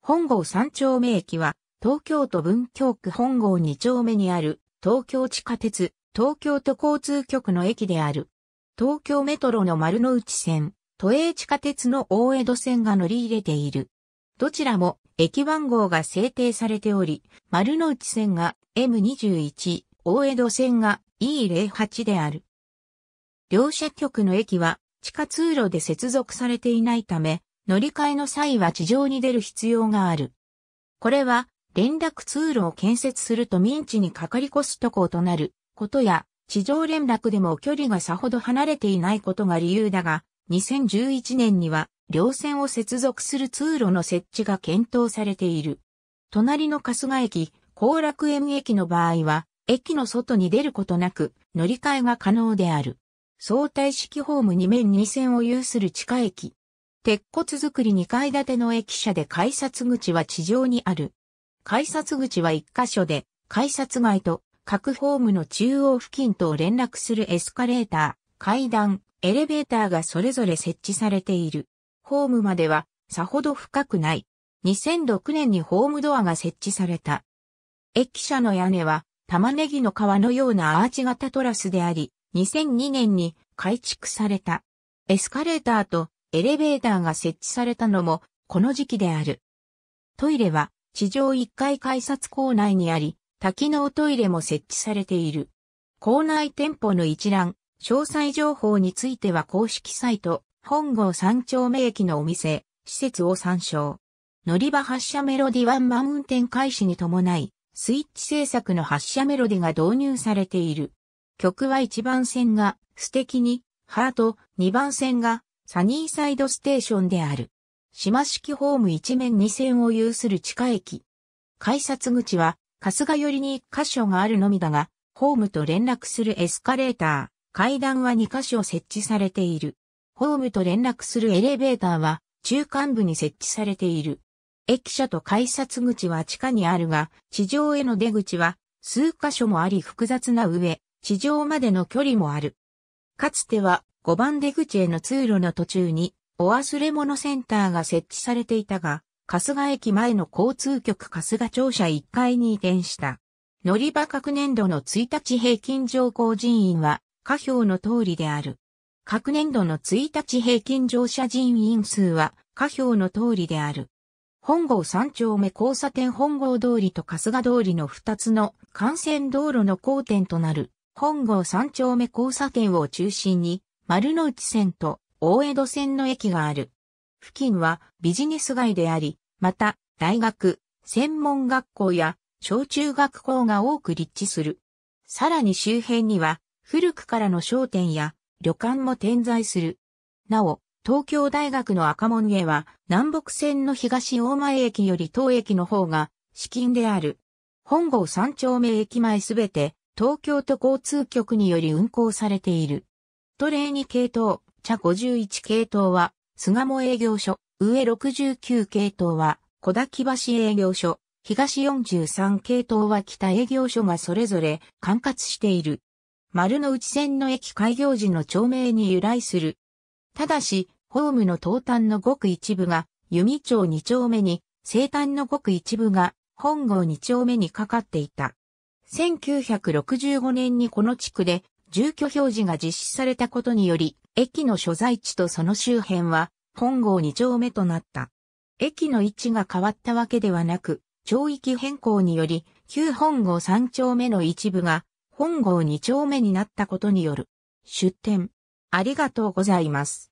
本郷三丁目駅は、東京都文京区本郷二丁目にある、東京地下鉄、東京都交通局の駅である。東京メトロの丸の内線、都営地下鉄の大江戸線が乗り入れている。どちらも駅番号が制定されており、丸の内線が M21、大江戸線が E08 である。両社局の駅は地下通路で接続されていないため、乗り換えの際は地上に出る必要がある。これは、連絡通路を建設すると民地にかかりこすとことなることや、地上連絡でも距離がさほど離れていないことが理由だが、2011年には、両線を接続する通路の設置が検討されている。隣の春日駅、後楽園駅の場合は、駅の外に出ることなく、乗り換えが可能である。相対式ホーム2面2線を有する地下駅、鉄骨造り2階建ての駅舎で改札口は地上にある。改札口は1箇所で、改札街と各ホームの中央付近とを連絡するエスカレーター、階段、エレベーターがそれぞれ設置されている。ホームまではさほど深くない。2006年にホームドアが設置された。駅舎の屋根は玉ねぎの皮のようなアーチ型トラスであり、2002年に改築された。エスカレーターとエレベーターが設置されたのもこの時期である。トイレは地上1階改札構内にあり、多機能トイレも設置されている。構内店舗の一覧、詳細情報については公式サイト、本郷三丁目駅のお店、施設を参照。乗り場発車メロディワンマウンテン開始に伴い、スイッチ制作の発車メロディが導入されている。曲は1番線が素敵に、ハート、2番線がサニーサイドステーションである。島式ホーム一面二線を有する地下駅。改札口は、春日寄りに1箇所があるのみだが、ホームと連絡するエスカレーター、階段は2箇所設置されている。ホームと連絡するエレベーターは、中間部に設置されている。駅舎と改札口は地下にあるが、地上への出口は数箇所もあり複雑な上、地上までの距離もある。かつては5番出口への通路の途中に、お忘れ物センターが設置されていたが、春日駅前の交通局春日庁舎1階に移転した。乗り場各年度の1日平均乗降人員は、下表の通りである。各年度の1日平均乗車人員数は、下表の通りである。本郷三丁目交差点本郷通りと春日通りの2つの幹線道路の交点となる本郷三丁目交差点を中心に丸の内線と大江戸線の駅がある。付近はビジネス街であり、また、大学、専門学校や小中学校が多く立地する。さらに周辺には古くからの商店や旅館も点在する。なお、東京大学の赤門へは南北線の東大前駅より東駅の方が至近である。本郷三丁目駅前すべて東京都交通局により運行されている。トレーニ系統、茶51系統は、菅も営業所、上69系統は、小滝橋営業所、東43系統は北営業所がそれぞれ管轄している。丸の内線の駅開業時の町名に由来する。ただし、ホームの東端のごく一部が、弓町2丁目に、西端のごく一部が、本郷2丁目にかかっていた。1965年にこの地区で住居表示が実施されたことにより、駅の所在地とその周辺は、本郷2丁目となった。駅の位置が変わったわけではなく、町域変更により、旧本郷3丁目の一部が、本郷2丁目になったことによる。出店。ありがとうございます。